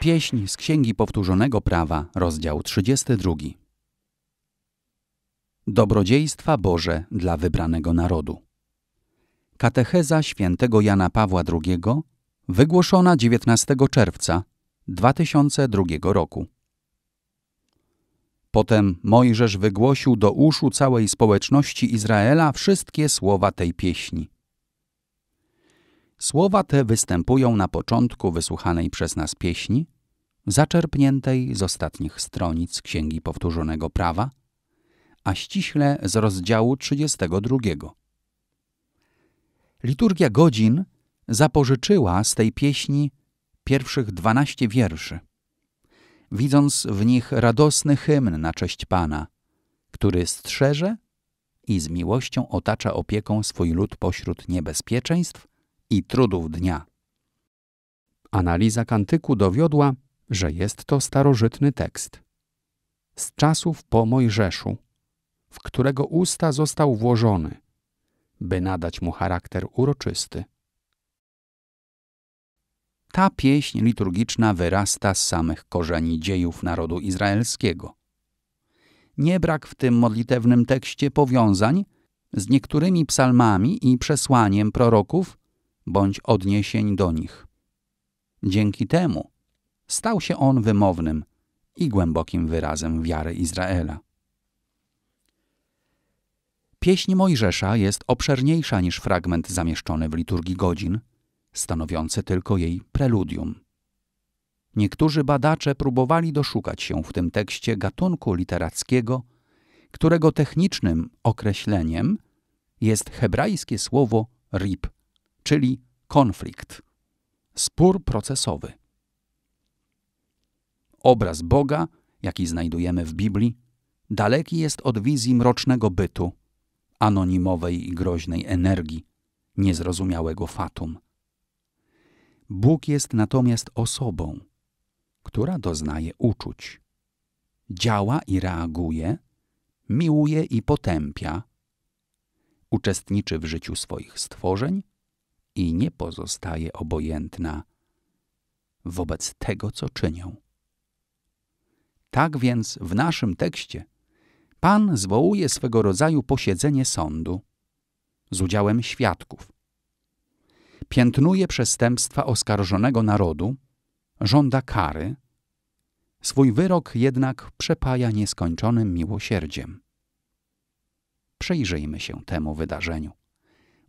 Pieśń z Księgi Powtórzonego Prawa, rozdział 32. Dobrodziejstwa Boże dla wybranego narodu. Katecheza świętego Jana Pawła II, wygłoszona 19 czerwca 2002 roku. Potem Mojżesz wygłosił do uszu całej społeczności Izraela wszystkie słowa tej pieśni. Słowa te występują na początku wysłuchanej przez nas pieśni, zaczerpniętej z ostatnich stronic Księgi Powtórzonego Prawa, a ściśle z rozdziału 32. Liturgia godzin zapożyczyła z tej pieśni pierwszych dwanaście wierszy, widząc w nich radosny hymn na cześć Pana, który strzeże i z miłością otacza opieką swój lud pośród niebezpieczeństw i trudów dnia. Analiza kantyku dowiodła, że jest to starożytny tekst z czasów po Mojżeszu, w którego usta został włożony, by nadać mu charakter uroczysty. Ta pieśń liturgiczna wyrasta z samych korzeni dziejów narodu izraelskiego. Nie brak w tym modlitewnym tekście powiązań z niektórymi psalmami i przesłaniem proroków bądź odniesień do nich. Dzięki temu stał się on wymownym i głębokim wyrazem wiary Izraela. Pieśń Mojżesza jest obszerniejsza niż fragment zamieszczony w liturgii godzin, stanowiący tylko jej preludium. Niektórzy badacze próbowali doszukać się w tym tekście gatunku literackiego, którego technicznym określeniem jest hebrajskie słowo rib, czyli konflikt, spór procesowy. Obraz Boga, jaki znajdujemy w Biblii, daleki jest od wizji mrocznego bytu, anonimowej i groźnej energii, niezrozumiałego fatum. Bóg jest natomiast osobą, która doznaje uczuć. Działa i reaguje, miłuje i potępia, uczestniczy w życiu swoich stworzeń i nie pozostaje obojętna wobec tego, co czynią. Tak więc w naszym tekście Pan zwołuje swego rodzaju posiedzenie sądu z udziałem świadków. Piętnuje przestępstwa oskarżonego narodu, żąda kary, swój wyrok jednak przepaja nieskończonym miłosierdziem. Przyjrzyjmy się temu wydarzeniu,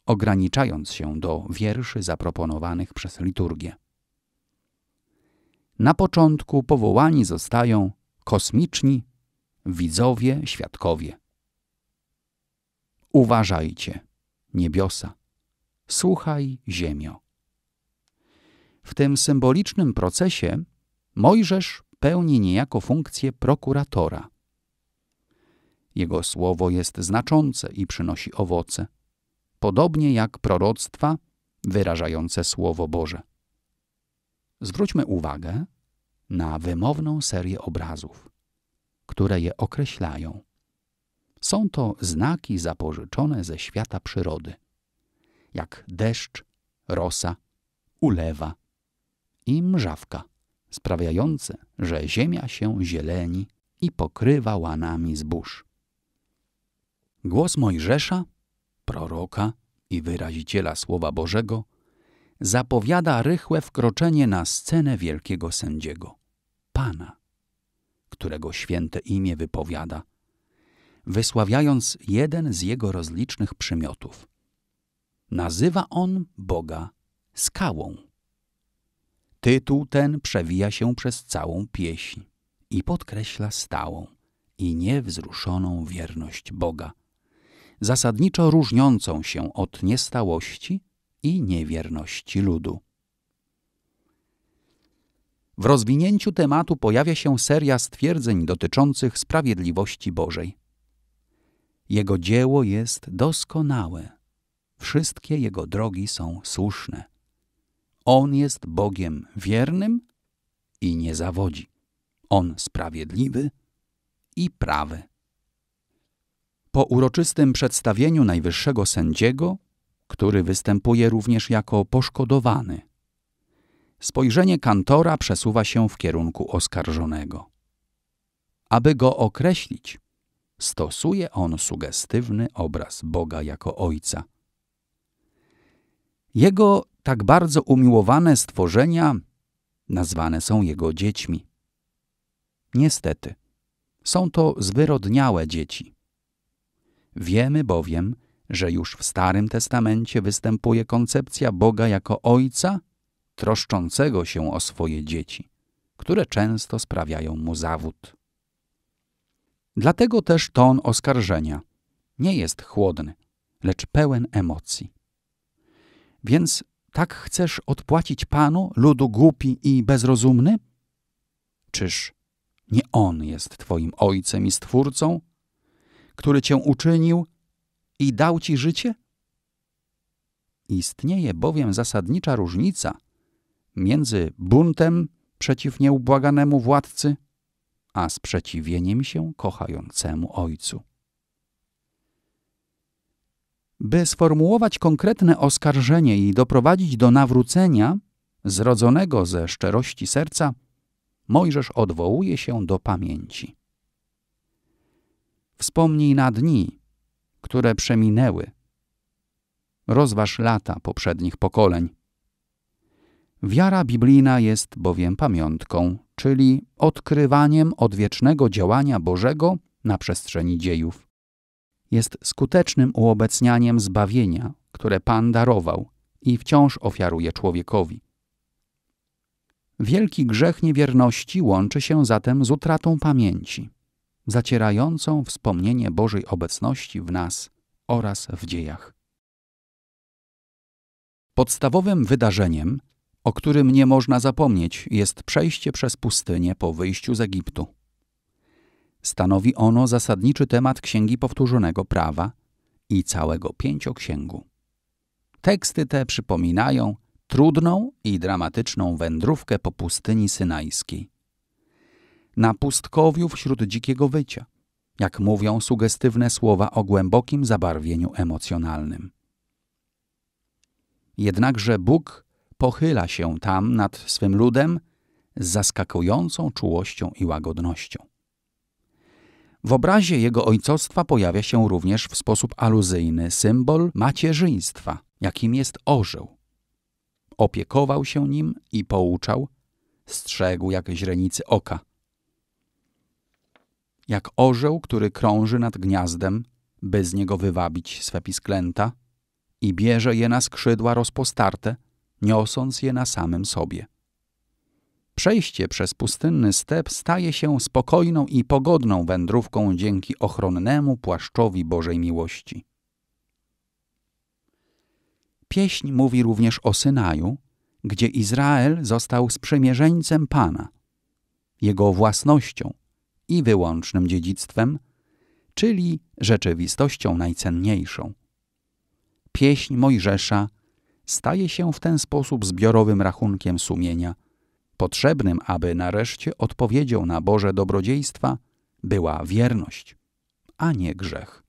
ograniczając się do wierszy zaproponowanych przez liturgię. Na początku powołani zostają kosmiczni widzowie, świadkowie. Uważajcie, niebiosa, słuchaj, ziemio. W tym symbolicznym procesie Mojżesz pełni niejako funkcję prokuratora. Jego słowo jest znaczące i przynosi owoce, podobnie jak proroctwa wyrażające słowo Boże. Zwróćmy uwagę, na wymowną serię obrazów, które je określają. Są to znaki zapożyczone ze świata przyrody, jak deszcz, rosa, ulewa i mrzawka, sprawiające, że ziemia się zieleni i pokrywa łanami zbóż. Głos Mojżesza, proroka i wyraziciela Słowa Bożego, zapowiada rychłe wkroczenie na scenę Wielkiego Sędziego. Pana, którego święte imię wypowiada, wysławiając jeden z jego rozlicznych przymiotów. Nazywa on Boga skałą. Tytuł ten przewija się przez całą pieśń i podkreśla stałą i niewzruszoną wierność Boga, zasadniczo różniącą się od niestałości i niewierności ludu. W rozwinięciu tematu pojawia się seria stwierdzeń dotyczących sprawiedliwości Bożej. Jego dzieło jest doskonałe, wszystkie jego drogi są słuszne. On jest Bogiem wiernym i nie zawodzi. On sprawiedliwy i prawy. Po uroczystym przedstawieniu najwyższego sędziego, który występuje również jako poszkodowany, spojrzenie kantora przesuwa się w kierunku oskarżonego. Aby go określić, stosuje on sugestywny obraz Boga jako Ojca. Jego tak bardzo umiłowane stworzenia nazwane są jego dziećmi. Niestety, są to zwyrodniałe dzieci. Wiemy bowiem, że już w Starym Testamencie występuje koncepcja Boga jako Ojca troszczącego się o swoje dzieci, które często sprawiają mu zawód. Dlatego też ton oskarżenia nie jest chłodny, lecz pełen emocji. Więc tak chcesz odpłacić Panu, ludu głupi i bezrozumny? Czyż nie On jest Twoim Ojcem i Stwórcą, który Cię uczynił i dał Ci życie? Istnieje bowiem zasadnicza różnica – między buntem przeciw nieubłaganemu władcy, a sprzeciwieniem się kochającemu ojcu. By sformułować konkretne oskarżenie i doprowadzić do nawrócenia zrodzonego ze szczerości serca, Mojżesz odwołuje się do pamięci. Wspomnij na dni, które przeminęły. Rozważ lata poprzednich pokoleń. Wiara biblijna jest bowiem pamiątką, czyli odkrywaniem odwiecznego działania Bożego na przestrzeni dziejów. Jest skutecznym uobecnianiem zbawienia, które Pan darował i wciąż ofiaruje człowiekowi. Wielki grzech niewierności łączy się zatem z utratą pamięci, zacierającą wspomnienie Bożej obecności w nas oraz w dziejach. Podstawowym wydarzeniem – o którym nie można zapomnieć, jest przejście przez pustynię po wyjściu z Egiptu. Stanowi ono zasadniczy temat Księgi Powtórzonego Prawa i całego pięcioksięgu. Teksty te przypominają trudną i dramatyczną wędrówkę po pustyni synajskiej. Na pustkowiu wśród dzikiego wycia, jak mówią sugestywne słowa o głębokim zabarwieniu emocjonalnym. Jednakże Bóg pochyla się tam nad swym ludem z zaskakującą czułością i łagodnością. W obrazie jego ojcostwa pojawia się również w sposób aluzyjny symbol macierzyństwa, jakim jest orzeł. Opiekował się nim i pouczał, strzegł jak źrenicy oka. Jak orzeł, który krąży nad gniazdem, by z niego wywabić swe pisklęta i bierze je na skrzydła rozpostarte – niosąc je na samym sobie. Przejście przez pustynny step staje się spokojną i pogodną wędrówką dzięki ochronnemu płaszczowi Bożej miłości. Pieśń mówi również o Synaju, gdzie Izrael został sprzymierzeńcem Pana, jego własnością i wyłącznym dziedzictwem, czyli rzeczywistością najcenniejszą. Pieśń Mojżesza staje się w ten sposób zbiorowym rachunkiem sumienia, potrzebnym, aby nareszcie odpowiedzią na Boże dobrodziejstwa była wierność, a nie grzech.